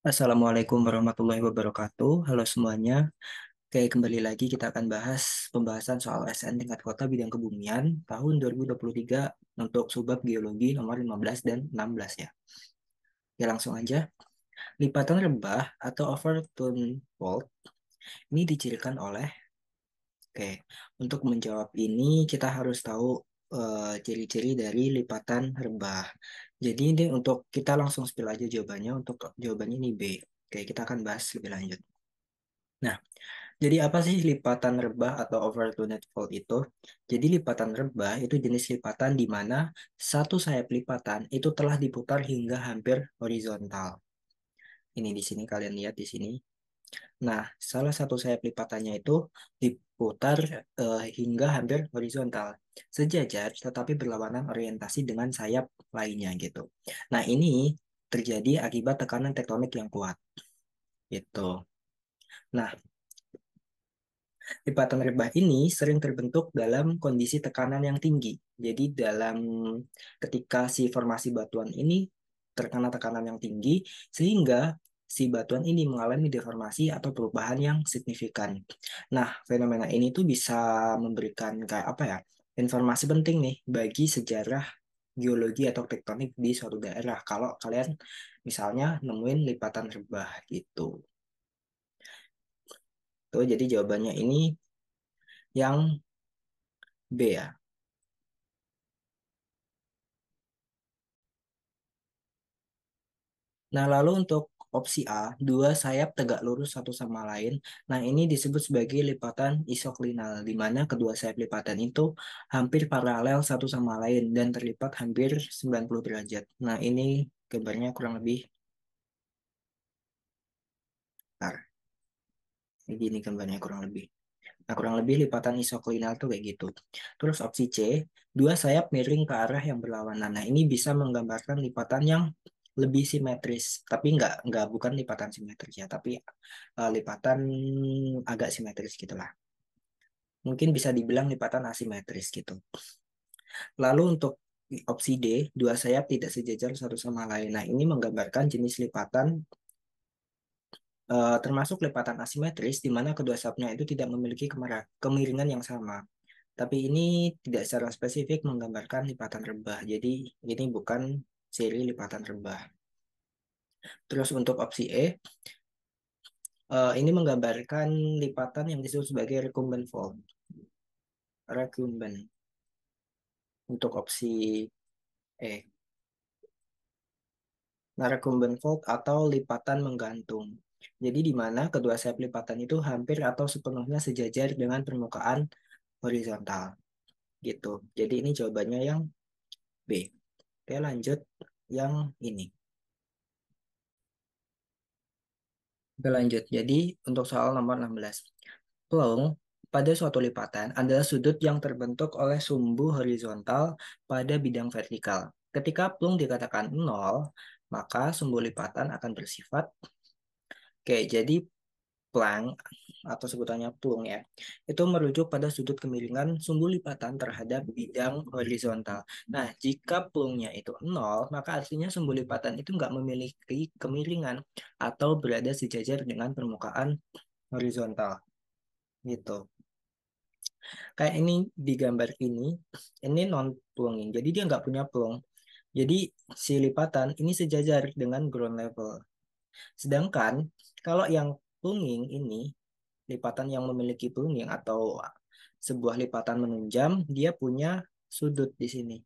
Assalamualaikum warahmatullahi wabarakatuh. Halo semuanya. Oke, kembali lagi kita akan bahas pembahasan soal SN tingkat kota bidang kebumian tahun 2023 untuk subbab geologi nomor 15 dan 16 ya. Ya langsung aja. Lipatan rebah atau overturn Fault ini dicirikan oleh Oke, untuk menjawab ini kita harus tahu Eh, ciri-ciri uh, dari lipatan rebah. Jadi ini untuk kita langsung spill aja jawabannya untuk jawabannya ini B. Oke, kita akan bahas lebih lanjut. Nah, jadi apa sih lipatan rebah atau net fold itu? Jadi lipatan rebah itu jenis lipatan di mana satu sayap lipatan itu telah diputar hingga hampir horizontal. Ini di sini kalian lihat di sini. Nah, salah satu sayap lipatannya itu diputar uh, hingga hampir horizontal, sejajar tetapi berlawanan orientasi dengan sayap lainnya gitu. Nah, ini terjadi akibat tekanan tektonik yang kuat. Gitu. Nah, lipatan rebah ini sering terbentuk dalam kondisi tekanan yang tinggi. Jadi dalam ketika si formasi batuan ini terkena tekanan yang tinggi sehingga si batuan ini mengalami deformasi atau perubahan yang signifikan. Nah, fenomena ini tuh bisa memberikan kayak apa ya? informasi penting nih bagi sejarah geologi atau tektonik di suatu daerah kalau kalian misalnya nemuin lipatan rebah gitu. Tuh, jadi jawabannya ini yang B ya. Nah, lalu untuk Opsi A, dua sayap tegak lurus satu sama lain. Nah, ini disebut sebagai lipatan isoklinal, di mana kedua sayap lipatan itu hampir paralel satu sama lain dan terlipat hampir 90 derajat. Nah, ini gambarnya kurang lebih. Bentar. Jadi ini gambarnya kurang lebih. Nah, kurang lebih lipatan isoklinal tuh kayak gitu. Terus opsi C, dua sayap miring ke arah yang berlawanan. Nah, ini bisa menggambarkan lipatan yang lebih simetris tapi nggak nggak bukan lipatan simetris ya tapi uh, lipatan agak simetris gitulah mungkin bisa dibilang lipatan asimetris gitu lalu untuk opsi D dua sayap tidak sejajar satu sama lain nah ini menggambarkan jenis lipatan uh, termasuk lipatan asimetris di mana kedua sayapnya itu tidak memiliki kemiringan yang sama tapi ini tidak secara spesifik menggambarkan lipatan rebah. Jadi ini bukan seri lipatan rebah. Terus untuk opsi E, eh, ini menggambarkan lipatan yang disebut sebagai recumbent fold. Recumbent untuk opsi E. Nah, recumbent fold atau lipatan menggantung. Jadi di mana kedua sayap lipatan itu hampir atau sepenuhnya sejajar dengan permukaan horizontal. Gitu. Jadi ini jawabannya yang B. Oke, lanjut yang ini. Oke, lanjut. Jadi, untuk soal nomor 16. plong pada suatu lipatan adalah sudut yang terbentuk oleh sumbu horizontal pada bidang vertikal. Ketika plong dikatakan nol, maka sumbu lipatan akan bersifat Oke, jadi Planck atau sebutannya Plung ya, itu merujuk pada sudut kemiringan sumbu lipatan terhadap bidang horizontal. Nah, jika Plungnya itu nol, maka artinya sumbu lipatan itu nggak memiliki kemiringan atau berada sejajar dengan permukaan horizontal. Gitu. Kayak ini di gambar ini, ini non plunging, jadi dia nggak punya plung. Jadi si lipatan ini sejajar dengan ground level. Sedangkan kalau yang Punging ini, lipatan yang memiliki punging atau sebuah lipatan menunjam, dia punya sudut di sini.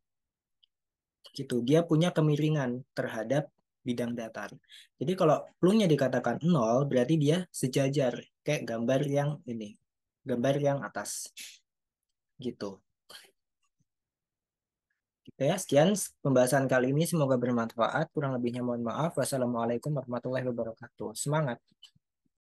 Gitu, dia punya kemiringan terhadap bidang datar. Jadi kalau plungnya dikatakan nol, berarti dia sejajar kayak gambar yang ini, gambar yang atas. Gitu. Gitu ya, sekian pembahasan kali ini. Semoga bermanfaat. Kurang lebihnya mohon maaf. Wassalamualaikum warahmatullahi wabarakatuh. Semangat!